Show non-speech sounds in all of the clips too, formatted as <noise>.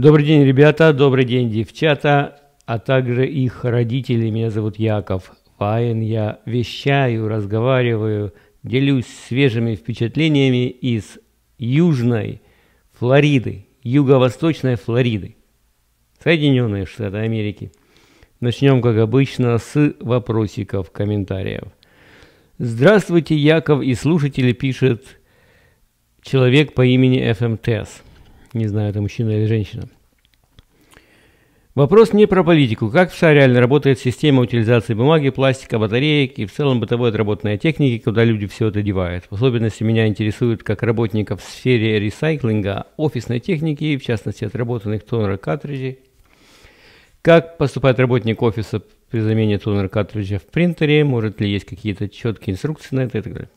Добрый день, ребята, добрый день, девчата, а также их родители. Меня зовут Яков Фаин. Я вещаю, разговариваю, делюсь свежими впечатлениями из Южной Флориды, Юго-Восточной Флориды, Соединенные Штаты Америки. Начнем, как обычно, с вопросиков, комментариев. Здравствуйте, Яков и слушатели, пишет человек по имени FMTS не знаю, это мужчина или женщина. Вопрос не про политику. Как вся реально работает система утилизации бумаги, пластика, батареек и в целом бытовой отработанной техники, куда люди все это девают. В особенности меня интересует, как работников в сфере ресайклинга, офисной техники, в частности отработанных тонер картриджей, как поступает работник офиса при замене тонер картриджа в принтере, может ли есть какие-то четкие инструкции на это и так далее.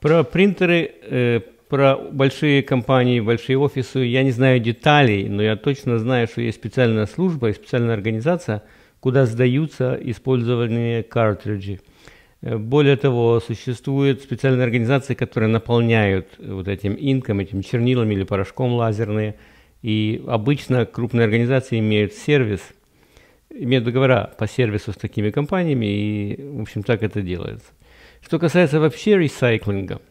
Про принтеры э, про большие компании, большие офисы. Я не знаю деталей, но я точно знаю, что есть специальная служба и специальная организация, куда сдаются использованные картриджи. Э, более того, существуют специальные организации, которые наполняют вот этим инком, этим чернилами или порошком лазерные. И обычно крупные организации имеют сервис, имеют договора по сервису с такими компаниями, и, в общем, так это делается. Что касается вообще ресайклинга –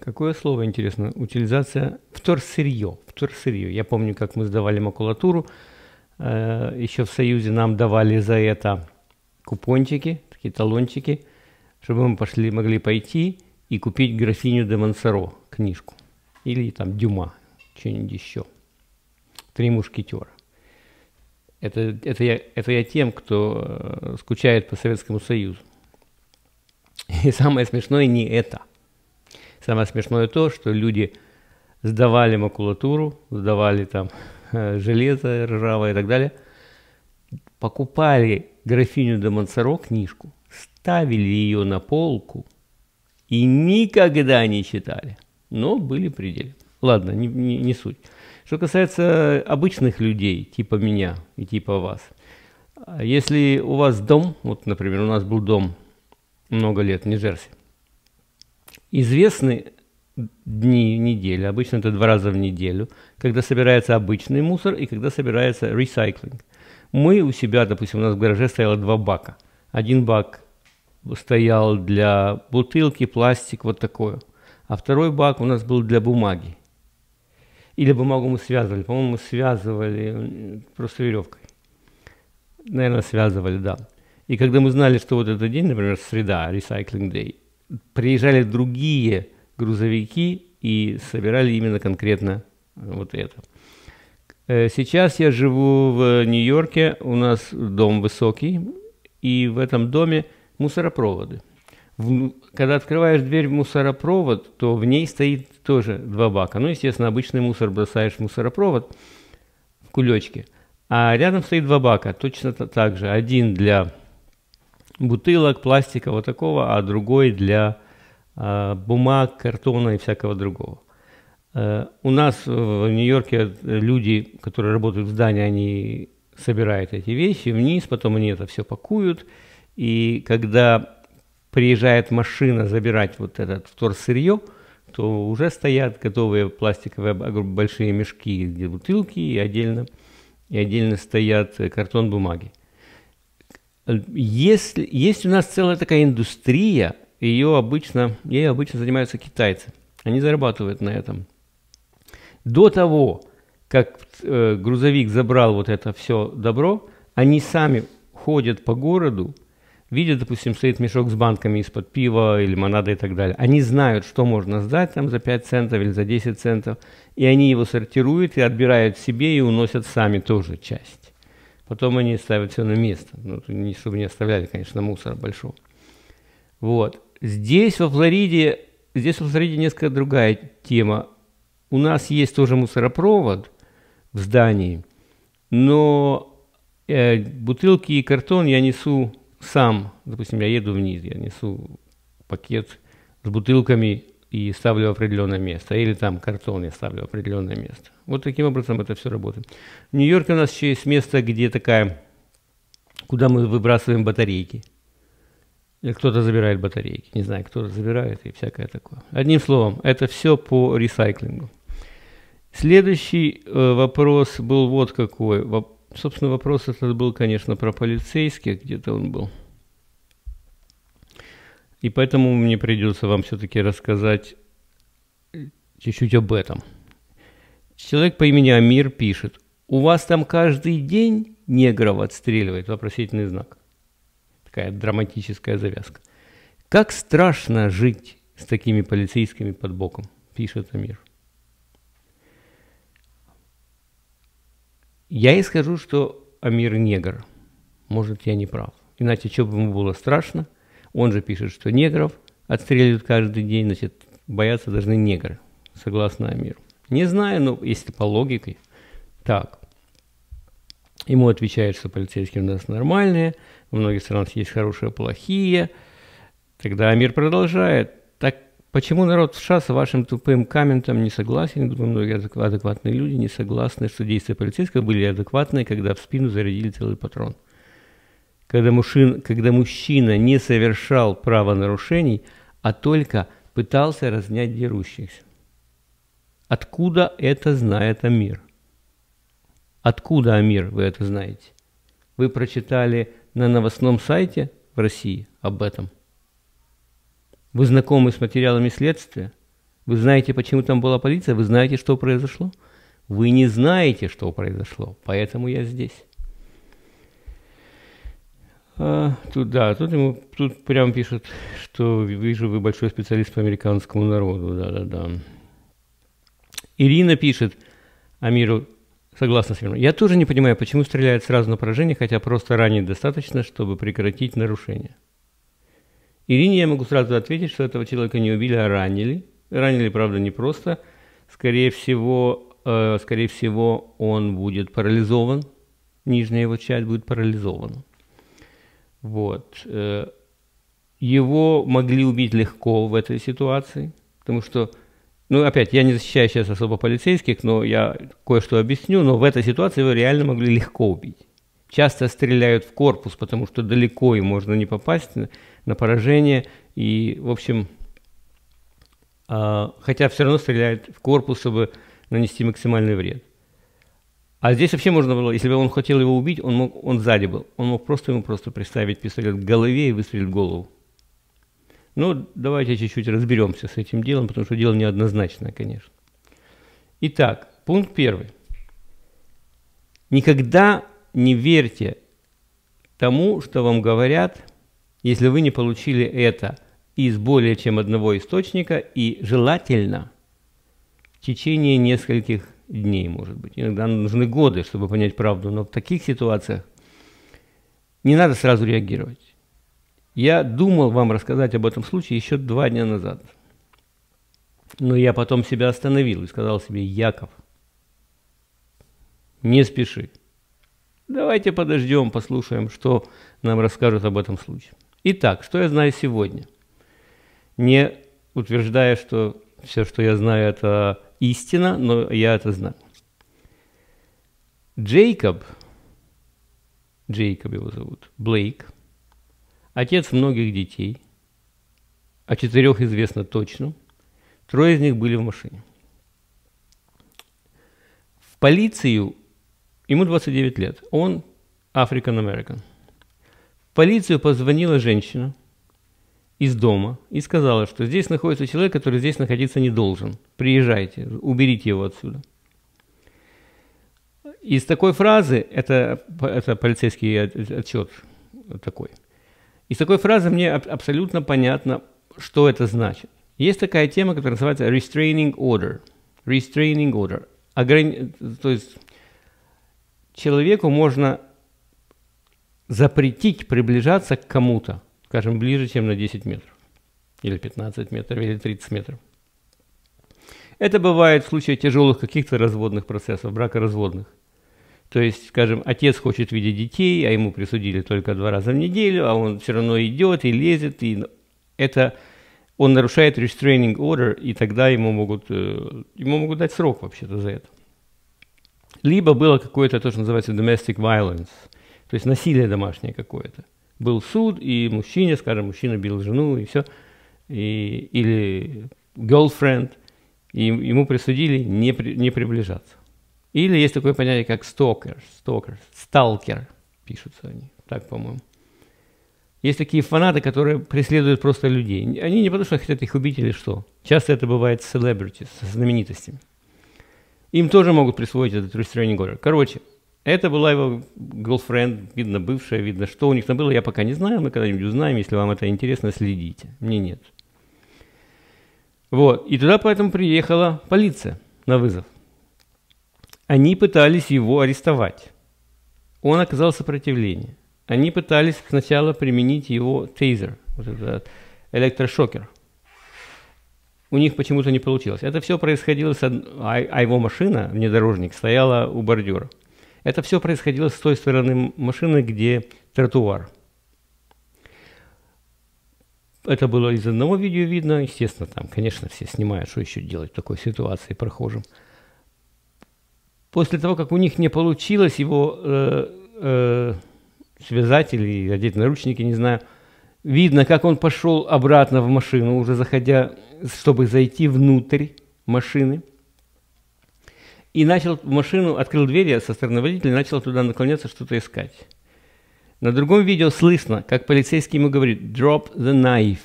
Какое слово интересно? Утилизация вторсырье. Вторсырье. Я помню, как мы сдавали макулатуру. Э, еще в Союзе нам давали за это купончики, такие талончики, чтобы мы пошли, могли пойти и купить графиню де Монсоро книжку. Или там Дюма, что-нибудь еще. Три мушкетера. Это, это, я, это я тем, кто э, скучает по Советскому Союзу. <laughs> И самое смешное не это – Самое смешное то, что люди сдавали макулатуру, сдавали там э, железо ржавое и так далее, покупали графиню де Монсоро книжку, ставили ее на полку и никогда не читали, но были пределы. Ладно, не, не, не суть. Что касается обычных людей, типа меня и типа вас, если у вас дом, вот, например, у нас был дом много лет в нью известны дни недели, обычно это два раза в неделю, когда собирается обычный мусор и когда собирается ресайклинг. Мы у себя, допустим, у нас в гараже стояло два бака. Один бак стоял для бутылки, пластик, вот такое. А второй бак у нас был для бумаги. Или бумагу мы связывали. По-моему, мы связывали просто веревкой. Наверное, связывали, да. И когда мы знали, что вот этот день, например, среда, recycling day, приезжали другие грузовики и собирали именно конкретно э, вот это. Э, сейчас я живу в Нью-Йорке, у нас дом высокий, и в этом доме мусоропроводы. Ну, когда открываешь дверь в мусоропровод, то в ней стоит тоже два бака. Ну, естественно, обычный мусор бросаешь в мусоропровод в кулечке, а рядом стоит два бака, точно так же. Один для бутылок, пластика, вот такого, а другой для э, бумаг, картона и всякого другого. Э, у нас в Нью-Йорке люди, которые работают в здании, они собирают эти вещи вниз, потом они это все пакуют. И когда приезжает машина забирать вот этот вторсырье, то уже стоят готовые пластиковые большие мешки, где бутылки и отдельно, и отдельно стоят э, картон бумаги. Э, Если, есть у нас целая такая индустрия, ее обычно, ей обычно занимаются китайцы. Они зарабатывают на этом. До того, как э, грузовик забрал вот это все добро, они сами ходят по городу, видят, допустим, стоит мешок с банками из-под пива или лимонада и так далее. Они знают, что можно сдать там за 5 центов или за 10 центов, и они его сортируют и отбирают себе и уносят сами тоже часть. Потом они ставят все на место, ну, чтобы не оставляли, конечно, мусора большого. Вот. Здесь во Флориде, здесь во Флориде несколько другая тема. У нас есть тоже мусоропровод в здании, но э, бутылки и картон я несу сам. Допустим, я еду вниз, я несу пакет с бутылками и ставлю в определенное место, или там картон я ставлю в определенное место. Вот таким образом это все работает. В Нью-Йорке у нас еще есть место, где такая, куда мы выбрасываем батарейки. Или кто-то забирает батарейки, не знаю, кто-то забирает и всякое такое. Одним словом, это все по ресайклингу. Следующий э, вопрос был вот какой. Воп- собственно, вопрос этот был, конечно, про полицейских, где-то он был – и поэтому мне придется вам все-таки рассказать э, чуть-чуть об этом. Человек по имени Амир пишет, у вас там каждый день негров отстреливает, вопросительный знак. Такая драматическая завязка. Как страшно жить с такими полицейскими под боком, пишет Амир. Я и скажу, что Амир негр. Может, я не прав. Иначе что бы ему было страшно – он же пишет, что негров отстреливают каждый день, значит, бояться должны негры, согласно Амиру. Не знаю, но если по логике, так. Ему отвечают, что полицейские у нас нормальные, во многих странах есть хорошие, плохие. Тогда Амир продолжает. Так почему народ в США с вашим тупым комментом не согласен? Думаю, многие адекватные люди не согласны, что действия полицейских были адекватные, когда в спину зарядили целый патрон когда мужчина, когда мужчина не совершал правонарушений, а только пытался разнять дерущихся. Откуда это знает Амир? Откуда, Амир, вы это знаете? Вы прочитали на новостном сайте в России об этом? Вы знакомы с материалами следствия? Вы знаете, почему там была полиция? Вы знаете, что произошло? Вы не знаете, что произошло, поэтому я здесь. А, тут, да, тут ему тут прямо пишут, что вижу, вы большой специалист по американскому народу, да-да-да. Ирина пишет Амиру, согласна с Амиром, я тоже не понимаю, почему стреляют сразу на поражение, хотя просто ранее достаточно, чтобы прекратить нарушение. Ирине я могу сразу ответить, что этого человека не убили, а ранили. Ранили, правда, не просто. Скорее всего, э, скорее всего, он будет парализован, нижняя его часть будет парализована. Вот. Э, его могли убить легко в этой ситуации, потому что, ну опять, я не защищаю сейчас особо полицейских, но я кое-что объясню, но в этой ситуации его реально могли легко убить. Часто стреляют в корпус, потому что далеко и можно не попасть на, на поражение. И, в общем, э, хотя все равно стреляют в корпус, чтобы нанести максимальный вред. А здесь вообще можно было, если бы он хотел его убить, он, мог, он сзади был. Он мог просто ему просто приставить пистолет к голове и выстрелить в голову. Ну, давайте чуть-чуть разберемся с этим делом, потому что дело неоднозначное, конечно. Итак, пункт первый. Никогда не верьте тому, что вам говорят, если вы не получили это из более чем одного источника и желательно в течение нескольких дней, может быть. Иногда нужны годы, чтобы понять правду. Но в таких ситуациях не надо сразу реагировать. Я думал вам рассказать об этом случае еще два дня назад. Но я потом себя остановил и сказал себе, Яков, не спеши. Давайте подождем, послушаем, что нам расскажут об этом случае. Итак, что я знаю сегодня? Не утверждая, что все, что я знаю, это истина, но я это знаю. Джейкоб, Джейкоб его зовут, Блейк, отец многих детей, о а четырех известно точно, трое из них были в машине. В полицию, ему 29 лет, он African American. В полицию позвонила женщина, из дома и сказала, что здесь находится человек, который здесь находиться не должен. Приезжайте, уберите его отсюда. Из такой фразы, это, это полицейский отчет такой, из такой фразы мне абсолютно понятно, что это значит. Есть такая тема, которая называется restraining order. Restraining order. Ограни... То есть человеку можно запретить приближаться к кому-то – скажем, ближе, чем на 10 метров, или 15 метров, или 30 метров. Это бывает в случае тяжелых каких-то разводных процессов, бракоразводных. То есть, скажем, отец хочет видеть детей, а ему присудили только два раза в неделю, а он все равно идет и лезет, и это он нарушает restraining order, и тогда ему могут, э, ему могут дать срок вообще-то за это. Либо было какое-то то, что называется domestic violence, то есть насилие домашнее какое-то был суд, и мужчине, скажем, мужчина бил жену, и все, и, или girlfriend, и ему присудили не, при, не приближаться. Или есть такое понятие, как stalker, stalker, stalker, пишутся они, так, по-моему. Есть такие фанаты, которые преследуют просто людей. Они не потому, что хотят их убить или что. Часто это бывает с celebrities, с знаменитостями. Им тоже могут присвоить этот рестроенный город. Короче, это была его girlfriend, видно, бывшая, видно, что у них там было, я пока не знаю, мы когда-нибудь узнаем, если вам это интересно, следите, мне нет. Вот, и туда поэтому приехала полиция на вызов. Они пытались его арестовать. Он оказал сопротивление. Они пытались сначала применить его тейзер, вот этот электрошокер. У них почему-то не получилось. Это все происходило, с од... А, а его машина, внедорожник, стояла у бордюра. Это все происходило с той стороны машины, где тротуар. Это было из одного видео видно, естественно, там, конечно, все снимают, что еще делать в такой ситуации прохожим. После того, как у них не получилось его э, э, связать или одеть наручники, не знаю, видно, как он пошел обратно в машину, уже заходя, чтобы зайти внутрь машины – и начал машину, открыл двери со стороны водителя, начал туда наклоняться, что-то искать. На другом видео слышно, как полицейский ему говорит «drop the knife»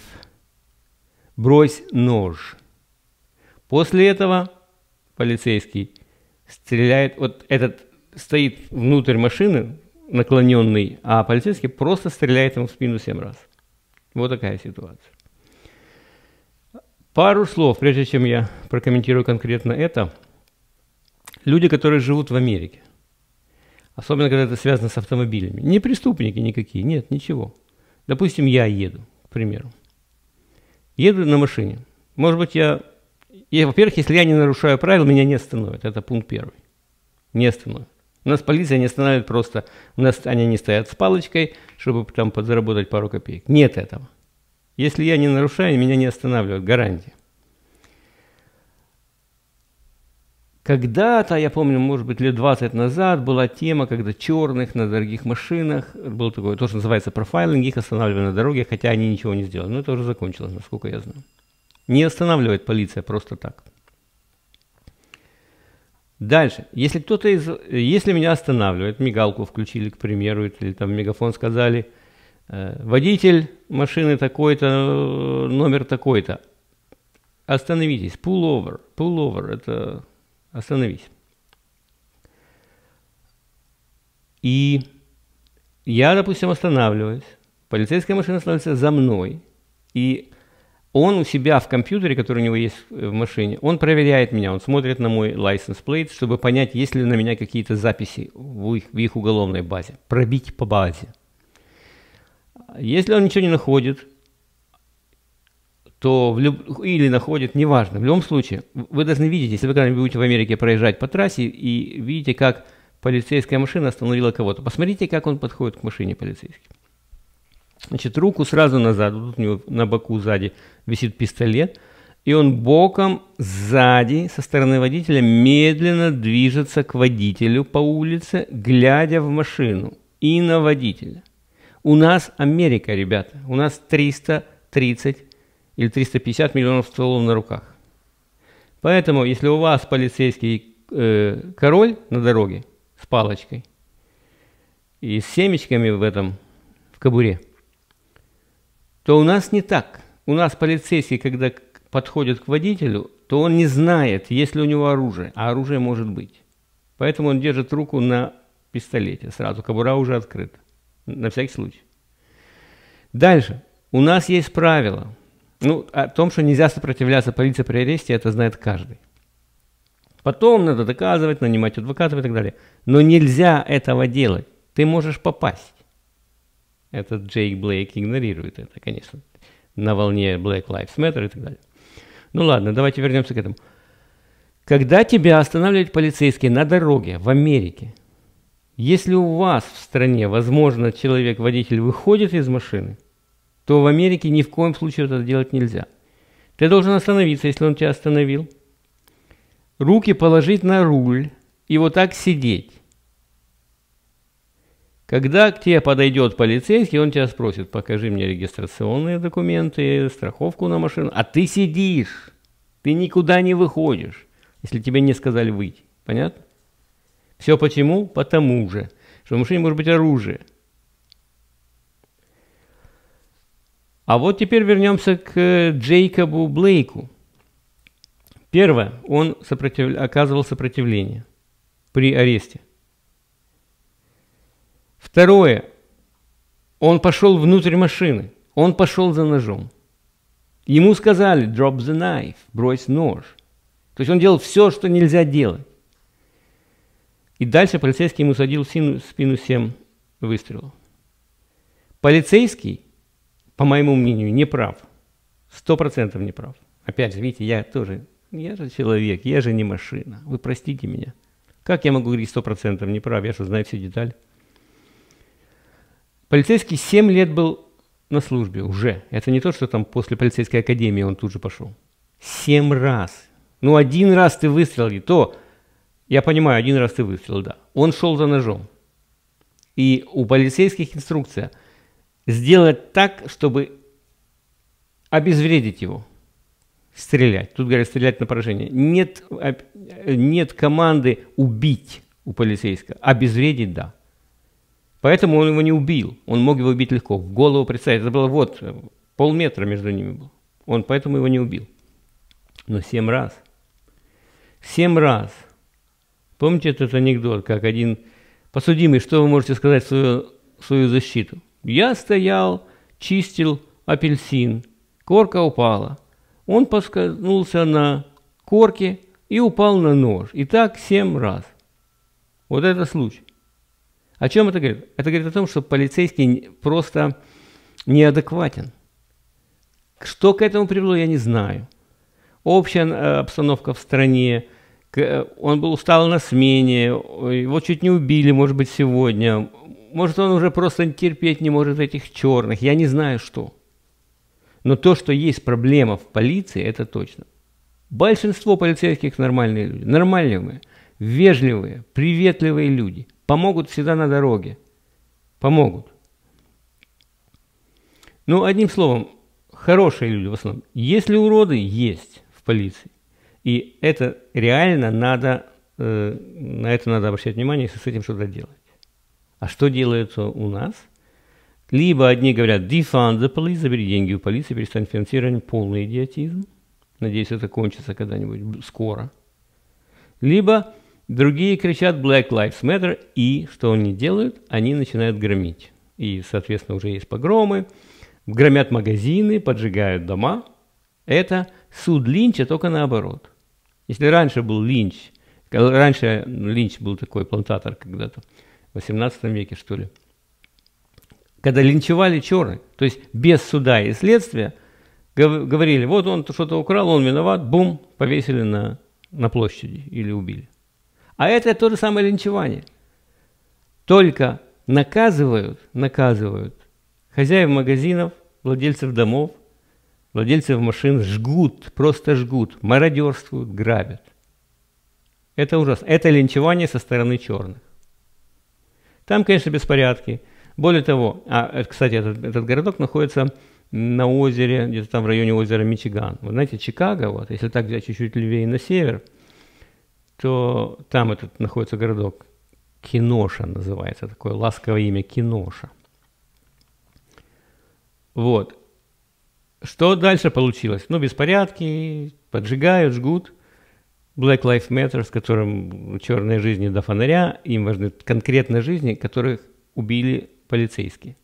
– «брось нож». После этого полицейский стреляет, вот этот стоит внутрь машины, наклоненный, а полицейский просто стреляет ему в спину семь раз. Вот такая ситуация. Пару слов, прежде чем я прокомментирую конкретно это – люди, которые живут в Америке, особенно когда это связано с автомобилями, не преступники никакие, нет, ничего. Допустим, я еду, к примеру. Еду на машине. Может быть, я... я во-первых, если я не нарушаю правил, меня не остановят. Это пункт первый. Не остановят. У нас полиция не останавливает просто... У нас они не стоят с палочкой, чтобы там подзаработать пару копеек. Нет этого. Если я не нарушаю, меня не останавливают. Гарантия. Когда-то, я помню, может быть, лет 20 назад была тема, когда черных на дорогих машинах, было такое, то, что называется профайлинг, их останавливали на дороге, хотя они ничего не сделали. Но это уже закончилось, насколько я знаю. Не останавливает полиция просто так. Дальше. Если кто-то из... Если меня останавливает, мигалку включили, к примеру, или там мегафон сказали, «Э, водитель машины такой-то, э, номер такой-то, остановитесь, pull over, pull over, это остановись. И я, допустим, останавливаюсь, полицейская машина становится за мной, и он у себя в компьютере, который у него есть в машине, он проверяет меня, он смотрит на мой license plate, чтобы понять, есть ли на меня какие-то записи в их, в их уголовной базе, пробить по базе. Если он ничего не находит, то в люб... или находят, неважно. В любом случае, вы должны видеть, если вы когда-нибудь будете в Америке проезжать по трассе и видите, как полицейская машина остановила кого-то, посмотрите, как он подходит к машине полицейский. Значит, руку сразу назад, вот у него на боку сзади висит пистолет, и он боком сзади со стороны водителя медленно движется к водителю по улице, глядя в машину и на водителя. У нас Америка, ребята, у нас 330 или 350 миллионов стволов на руках. Поэтому, если у вас полицейский э, король на дороге с палочкой и с семечками в этом, в кобуре, то у нас не так. У нас полицейский, когда подходит к водителю, то он не знает, есть ли у него оружие, а оружие может быть. Поэтому он держит руку на пистолете сразу, кобура уже открыта, на всякий случай. Дальше. У нас есть правило – ну, о том, что нельзя сопротивляться полиции при аресте, это знает каждый. Потом надо доказывать, нанимать адвокатов и так далее. Но нельзя этого делать. Ты можешь попасть. Этот Джейк Блейк игнорирует это, конечно, на волне Black Lives Matter и так далее. Ну ладно, давайте вернемся к этому. Когда тебя останавливают полицейские на дороге в Америке, если у вас в стране, возможно, человек-водитель выходит из машины, то в Америке ни в коем случае это делать нельзя. Ты должен остановиться, если он тебя остановил. Руки положить на руль и вот так сидеть. Когда к тебе подойдет полицейский, он тебя спросит, покажи мне регистрационные документы, страховку на машину. А ты сидишь, ты никуда не выходишь, если тебе не сказали выйти. Понятно? Все почему? Потому же, что в машине может быть оружие. А вот теперь вернемся к э, Джейкобу Блейку. Первое, он сопротив... оказывал сопротивление при аресте. Второе, он пошел внутрь машины, он пошел за ножом. Ему сказали «drop the knife», «брось нож». То есть он делал все, что нельзя делать. И дальше полицейский ему садил в спину 7 выстрелов. Полицейский по моему мнению, не прав. Сто процентов не прав. Опять же, видите, я тоже, я же человек, я же не машина. Вы простите меня. Как я могу говорить сто процентов не прав? Я же знаю все детали. Полицейский 7 лет был на службе уже. Это не то, что там после полицейской академии он тут же пошел. Семь раз. Ну, один раз ты выстрелил, то, я понимаю, один раз ты выстрелил, да. Он шел за ножом. И у полицейских инструкция – сделать так, чтобы обезвредить его, стрелять. Тут говорят, стрелять на поражение. Нет, нет команды убить у полицейского, обезвредить – да. Поэтому он его не убил. Он мог его убить легко. В голову представить. Это было вот э, полметра между ними было. Он поэтому его не убил. Но семь раз. Семь раз. Помните этот анекдот, как один посудимый, что вы можете сказать в свою, в свою защиту? Я стоял, чистил апельсин. Корка упала. Он поскользнулся на корке и упал на нож. И так семь раз. Вот это случай. О чем это говорит? Это говорит о том, что полицейский просто неадекватен. Что к этому привело, я не знаю. Общая э, обстановка в стране, э, он был устал на смене, его чуть не убили, может быть, сегодня, может, он уже просто терпеть не может этих черных, я не знаю что. Но то, что есть проблема в полиции, это точно. Большинство полицейских нормальные люди, нормальные, мы, вежливые, приветливые люди. Помогут всегда на дороге. Помогут. Ну, одним словом, хорошие люди в основном. Есть ли уроды? Есть в полиции. И это реально надо, э, на это надо обращать внимание, если с этим что-то делать. А что делается у нас? Либо одни говорят «defund the police», забери деньги у полиции, перестань финансирование, полный идиотизм. Надеюсь, это кончится когда-нибудь скоро. Либо другие кричат «Black Lives Matter», и что они делают? Они начинают громить. И, соответственно, уже есть погромы, громят магазины, поджигают дома. Это суд линча только наоборот. Если раньше был линч, раньше линч был такой плантатор когда-то, 18 веке, что ли, когда линчевали черы, то есть без суда и следствия, говорили, вот он что-то украл, он виноват, бум, повесили на, на площади или убили. А это то же самое линчевание. Только наказывают, наказывают хозяев магазинов, владельцев домов, владельцев машин, жгут, просто жгут, мародерствуют, грабят. Это ужас, Это линчевание со стороны черных. Там, конечно, беспорядки. Более того, а, э, кстати, этот, этот городок находится на озере, где-то там в районе озера Мичиган. Вы знаете, Чикаго, вот, если так взять чуть-чуть левее на север, то там этот находится городок Киноша называется, такое ласковое имя Киноша. Вот. Что дальше получилось? Ну, беспорядки, поджигают, жгут – Black Lives Matter, с которым черные жизни до фонаря, им важны конкретно жизни, которых убили полицейские.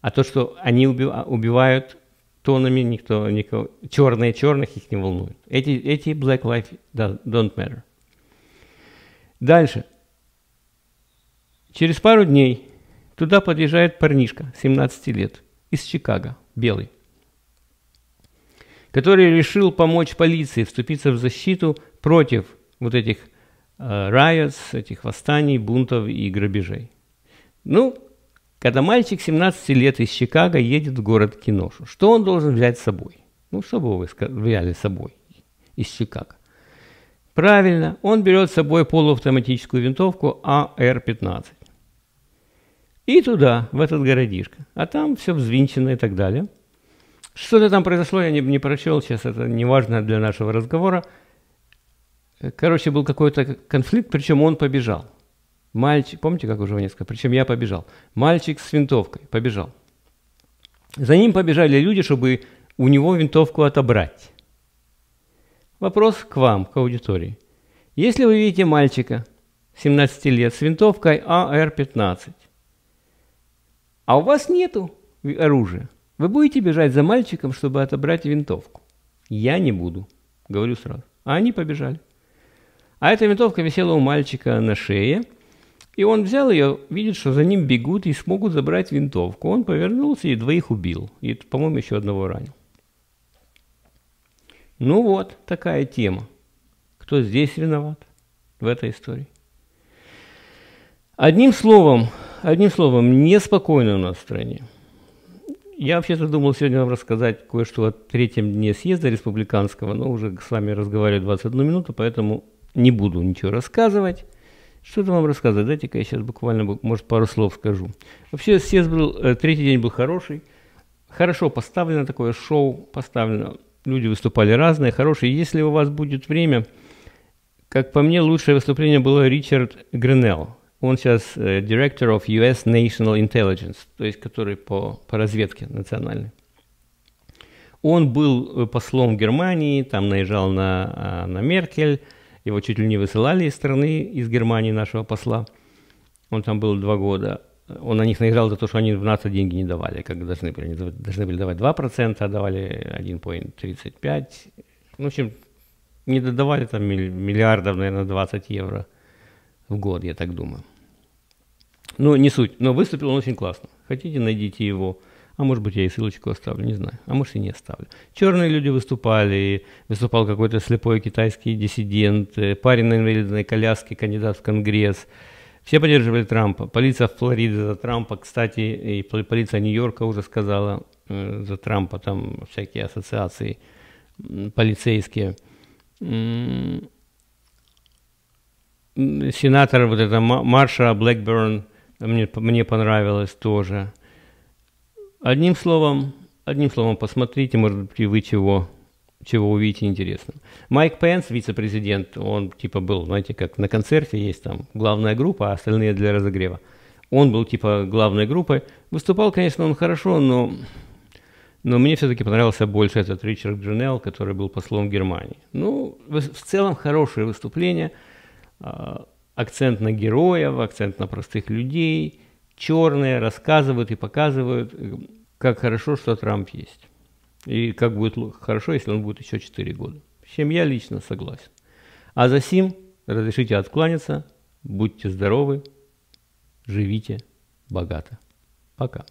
А то, что они убивают тонами, никто, никого, черные черных их не волнует. Эти, эти Black Lives don't matter. Дальше. Через пару дней туда подъезжает парнишка, 17 лет, из Чикаго, белый который решил помочь полиции вступиться в защиту против вот этих э, этих восстаний, бунтов и грабежей. Ну, когда мальчик 17 лет из Чикаго едет в город Киношу, что он должен взять с собой? Ну, что бы вы взяли с собой из Чикаго? Правильно, он берет с собой полуавтоматическую винтовку АР-15. И туда, в этот городишко. А там все взвинчено и так далее – что-то там произошло, я не, не прочел, сейчас это не важно для нашего разговора. Короче, был какой-то конфликт, причем он побежал. Мальчик, помните, как уже несколько, причем я побежал. Мальчик с винтовкой побежал. За ним побежали люди, чтобы у него винтовку отобрать. Вопрос к вам, к аудитории. Если вы видите мальчика 17 лет с винтовкой АР-15, а у вас нету оружия, вы будете бежать за мальчиком, чтобы отобрать винтовку? Я не буду, говорю сразу. А они побежали. А эта винтовка висела у мальчика на шее, и он взял ее, видит, что за ним бегут и смогут забрать винтовку. Он повернулся и двоих убил, и, по-моему, еще одного ранил. Ну вот, такая тема. Кто здесь виноват в этой истории? Одним словом, одним словом, неспокойно у нас в стране. Я вообще-то думал сегодня вам рассказать кое-что о третьем дне съезда республиканского, но уже с вами разговариваю 21 минуту, поэтому не буду ничего рассказывать. Что-то вам рассказать, дайте-ка я сейчас буквально, может, пару слов скажу. Вообще съезд был, э, третий день был хороший, хорошо поставлено такое шоу, поставлено, люди выступали разные, хорошие. Если у вас будет время, как по мне, лучшее выступление было Ричард Гренелл. Он сейчас директор э, of US National Intelligence, то есть который по, по разведке национальной. Он был э, послом Германии, там наезжал на, а, на Меркель, его чуть ли не высылали из страны, из Германии нашего посла. Он там был два года. Он на них наезжал за то, что они в НАТО деньги не давали, как должны были. Они должны были давать 2%, а давали 1,35. Ну, в общем, не додавали там миллиардов, наверное, 20 евро – в год, я так думаю. Ну, не суть, но выступил он очень классно. Хотите, найдите его. А может быть, я и ссылочку оставлю, не знаю. А может, и не оставлю. Черные люди выступали. Выступал какой-то слепой китайский диссидент, э, парень на инвалидной коляске, кандидат в Конгресс. Все поддерживали Трампа. Полиция в Флориде за Трампа, кстати, и полиция Нью-Йорка уже сказала э, за Трампа, там всякие ассоциации полицейские сенатор вот это Марша Блэкберн мне, мне понравилась тоже. Одним словом, одним словом, посмотрите, может быть, вы чего, чего увидите интересно. Майк Пенс, вице-президент, он типа был, знаете, как на концерте есть там главная группа, а остальные для разогрева. Он был типа главной группой. Выступал, конечно, он хорошо, но, но мне все-таки понравился больше этот Ричард Джинелл, который был послом Германии. Ну, в целом хорошее выступление – а, акцент на героев, акцент на простых людей. Черные рассказывают и показывают, э, как хорошо, что Трамп есть. И как будет хорошо, если он будет еще 4 года. С чем я лично согласен. А за сим разрешите откланяться. Будьте здоровы, живите богато. Пока.